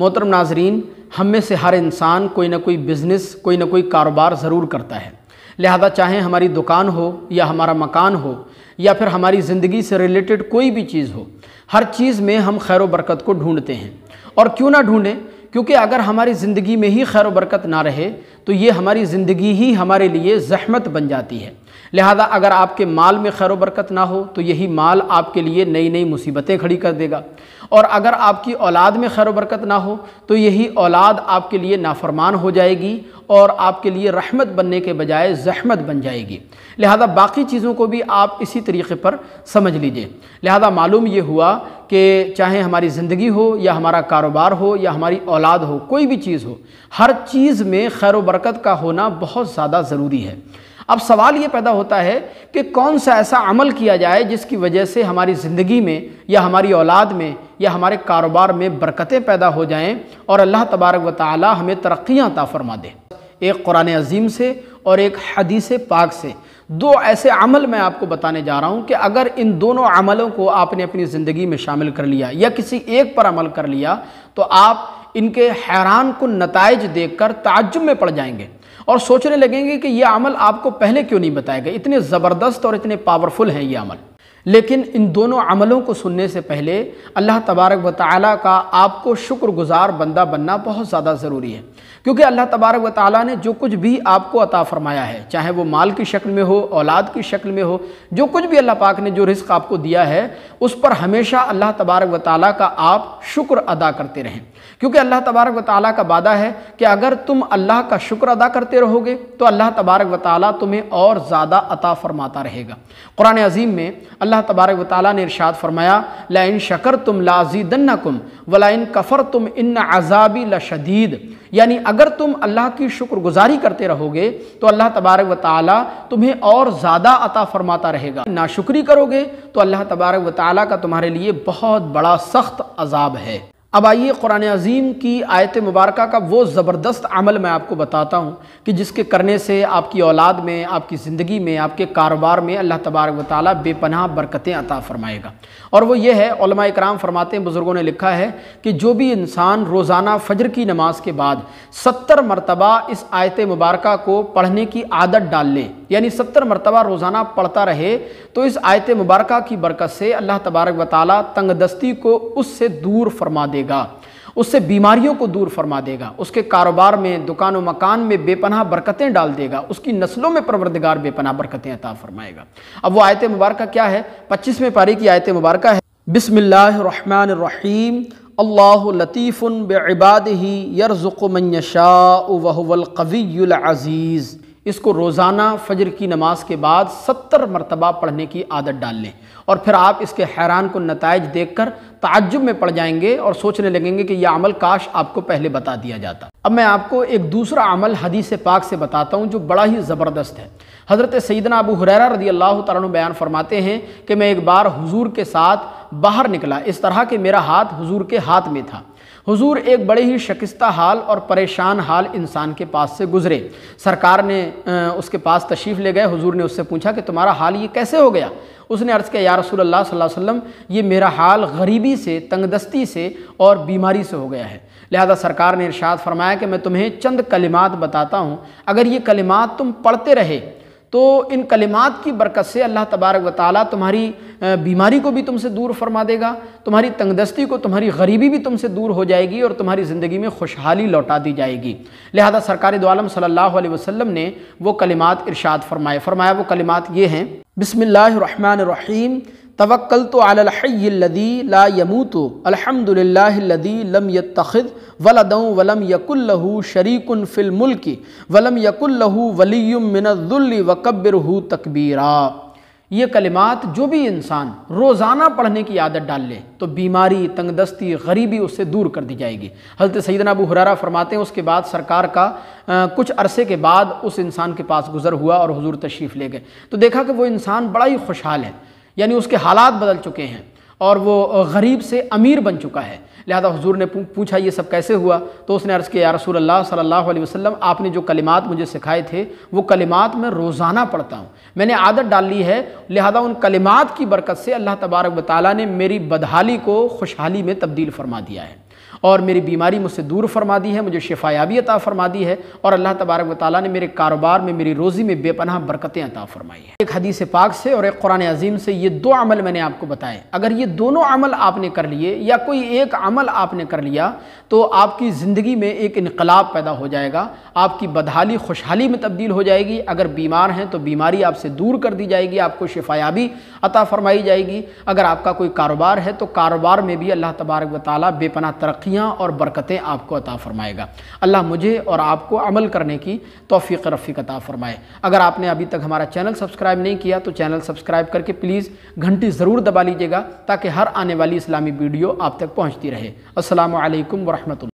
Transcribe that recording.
मोहतरम नाजरीन हम में से हर इंसान कोई ना कोई बिज़नेस कोई ना कोई कारोबार ज़रूर करता है लिहाजा चाहे हमारी दुकान हो या हमारा मकान हो या फिर हमारी ज़िंदगी से रिलेटेड कोई भी चीज़ हो हर चीज़ में हम खैर बरकत को ढूंढते हैं और क्यों ना ढूंढें क्योंकि अगर हमारी ज़िंदगी में ही खैर बरकत ना रहे तो ये हमारी ज़िंदगी ही हमारे लिए जहमत बन जाती है लिहाजा अगर आपके माल में खैर बरकत ना हो तो यही माल आपके लिए नई नई मुसीबतें खड़ी कर देगा और अगर आपकी औलाद में खैर बरकत ना हो तो यही औलाद आपके लिए नाफरमान हो जाएगी और आपके लिए रहमत बनने के बजाय जहमत बन जाएगी लिहाजा बाकी चीज़ों को भी आप इसी तरीके पर समझ लीजिए लिहाजा मालूम ये हुआ कि चाहे हमारी ज़िंदगी हो या हमारा कारोबार हो या हमारी औलाद हो कोई भी चीज़ हो हर चीज़ में खैर बरकत का होना बहुत ज़्यादा ज़रूरी है अब सवाल ये पैदा होता है कि कौन सा ऐसा अमल किया जाए जिसकी वजह से हमारी ज़िंदगी में या हमारी औलाद में या हमारे कारोबार में बरकतें पैदा हो जाएं और अल्लाह तबारक व ताली हमें तरक्याँ अता फरमा दे एक कुरान अजीम से और एक हदीस पाक से दो ऐसे अमल मैं आपको बताने जा रहा हूँ कि अगर इन दोनों अमलों को आपने अपनी ज़िंदगी में शामिल कर लिया या किसी एक पर अमल कर लिया तो आप इनके हैरान को नतज देख कर ताजुब में पड़ जाएंगे और सोचने लगेंगे कि यह अमल आपको पहले क्यों नहीं बताया गया इतने ज़बरदस्त और इतने पावरफुल हैं ये अमल लेकिन इन दोनों अमलों को सुनने से पहले अल्लाह तबारक व ताली का आपको शुक्रगुजार बंदा बनना बहुत ज़्यादा ज़रूरी है क्योंकि अल्लाह तबारक व ताली ने जो कुछ भी आपको अता फ़रमाया है चाहे वो माल की शक्ल में हो औलाद की शक्ल में हो जो कुछ भी अल्लाह पाक ने जो रिस्क आपको दिया है उस पर हमेशा अल्लाह तबारक व ताली का आप शुक्र अदा करते रहें क्योंकि अल्लाह तबारक व ताली का वादा है कि अगर तुम अल्लाह का शुक्र अदा करते रहोगे तो अल्लाह तबारक व ताली तुम्हें और ज़्यादा अता फ़रमाता रहेगा कुरान अजीम में अल्लाह तबारक वाली ने इरशाद फरमाया लाइन शकर तुम लाजी दन्नकुम वला इन कफ़र तुम इन अजाबी लशदीद यानी अगर तुम अल्लाह की शुक्रगुजारी करते रहोगे तो अल्लाह तबारक व ताली तुम्हें और ज़्यादा अता फरमाता रहेगा ना शुक्री करोगे तो अल्लाह तबारक व ताली का तुम्हारे लिए बहुत बड़ा सख्त अजाब है अब आइए कुरान अजीम की आयत मुबारक का वो ज़बरदस्त अमल मैं आपको बताता हूँ कि जिसके करने से आपकी औलाद में आपकी ज़िंदगी में आपके कारोबार में अल्लाह तबारक व ताली बेपनाह बरकतें अता फ़रमाएगा और वो ये है कराम फरमाते हैं बुज़ुर्गों ने लिखा है कि जो भी इंसान रोज़ाना फ़जर की नमाज के बाद सत्तर मरतबा इस आयत मुबारक को पढ़ने की आदत डाल ले यानी सत्तर मरतबा रोज़ाना पढ़ता रहे तो इस आयत मुबारक की बरकत से अल्लाह तबारक व ताली दस्ती को उससे दूर फरमा दे देगा उससे बीमारियों को दूर फरमा देगा उसके कारोबार में दुकान व मकान में बेपनाह बरकतें डाल देगा उसकी नस्लों में परवरदगार बेपनाह बरकतें अता फरमाएगा अब वो आयत मुबारक क्या है पच्चीसवें पारी की आयत मुबारक है बिसमीम अल्लाह लतीफ़ुन बेबाद ही यरज़ुक मनशा वहवल कवीज़ इसको रोज़ाना फजर की नमाज के बाद सत्तर मरतबा पढ़ने की आदत डाल लें और फिर आप इसके हैरान को नतज देख कर तजुब में पड़ जाएंगे और सोचने लगेंगे कि यह अमल काश आपको पहले बता दिया जाता अब मैं आपको एक दूसरा अमल हदीस पाक से बताता हूँ जो बड़ा ही ज़बरदस्त है हज़रत सईदना अबू हुरैर रदी अल्लाह तु बयान फरमाते हैं कि मैं एक बार हजूर के साथ बाहर निकला इस तरह के मेरा हाथ हजूर के हाथ में था हुजूर एक बड़े ही शकिस्ता हाल और परेशान हाल इंसान के पास से गुज़रे सरकार ने उसके पास तशरीफ़ ले गए हुजूर ने उससे पूछा कि तुम्हारा हाल ये कैसे हो गया उसने अर्ज़ किया या रसूल अल्लाह सल्लल्लाहु अलैहि वसल्लम ये मेरा हाल गरीबी से तंगदस्ती से और बीमारी से हो गया है लिहाजा सरकार ने इरशाद फरमाया कि मैं तुम्हें चंद कलिमात बताता हूँ अगर ये कलिमात तुम पढ़ते रहे तो इन कलिमात की बरकत से अल्लाह तबारक व ताली तुम्हारी बीमारी को भी तुमसे दूर फरमा देगा तुम्हारी तंगदस्ती को तुम्हारी गरीबी भी तुमसे दूर हो जाएगी और तुम्हारी ज़िंदगी में खुशहाली लौटा दी जाएगी लिहाजा सरकार दोआलम सल्लल्लाहु वसम ने वो कलिमात इरशाद फरमाए फरमाया वो कलिमात ये हैं बसमिल्लर तवक्ल तो अलहदी ला यमूतो अलहमदिल्लादी लम यखद वलदों वलम यकुल्लहू फिलमुल की वलम यकुल्लहू वलीम मिनजुल्ल वकब्बरहू तकबीरा ये कलिमात जो भी इंसान रोज़ाना पढ़ने की आदत डाल ले तो बीमारी तंगदस्ती गरीबी उससे दूर कर दी जाएगी हजरत सैदना अबू हुरारा फरमाते हैं उसके बाद सरकार का आ, कुछ अरसे के बाद उस इंसान के पास गुज़र हुआ और हजूर तशरीफ़ ले गए तो देखा कि वो इंसान बड़ा ही खुशहाल है यानी उसके हालात बदल चुके हैं और वो गरीब से अमीर बन चुका है लिहाजा हुजूर ने पूछा ये सब कैसे हुआ तो उसने अर्ज़ किया रसूल अल्लाह सल्लल्लाहु अलैहि वसल्लम आपने जो कलिमात मुझे सिखाए थे वो कलिमात मैं रोज़ाना पढ़ता हूँ मैंने आदत डाल ली है लिहाजा उन कलिमात की बरकत से अल्लाह तबारक व ने मेरी बदहाली को खुशहाली में तब्दील फरमा दिया है और मेरी बीमारी मुझसे दूर फरमा दी है मुझे शिफायाबी अता फरमा दी है और अल्लाह तबारक वाली ने मेरे कारोबार में मेरी रोज़ी में बेपनाह बरकतें अता फरमाई है एक हदीस पाक से और एक कुरान अजीम से ये दो अमल मैंने आपको बताए अगर ये दोनों अमल आपने कर लिए या कोई एक अमल आपने कर लिया तो आपकी ज़िंदगी में एक इनकलाब पैदा हो जाएगा आपकी बदहाली खुशहाली में तब्दील हो जाएगी अगर बीमार हैं तो बीमारी आपसे दूर कर दी जाएगी आपको शिफायाबी अता फरमाई जाएगी अगर आपका कोई कारोबार है तो कारोबार में भी अल्लाह तबारक वाली बेपना तरक्की तरक्याँ और बरकतें आपको अता फ़रमाएगा अल्लाह मुझे और आपको अमल करने की तोफ़ी रफ़ी अता फ़रमाए अगर आपने अभी तक हमारा चैनल सब्सक्राइब नहीं किया तो चैनल सब्सक्राइब करके प्लीज़ घंटी ज़रूर दबा लीजिएगा ताकि हर आने वाली इस्लामी वीडियो आप तक पहुँचती रहे असल वरहमल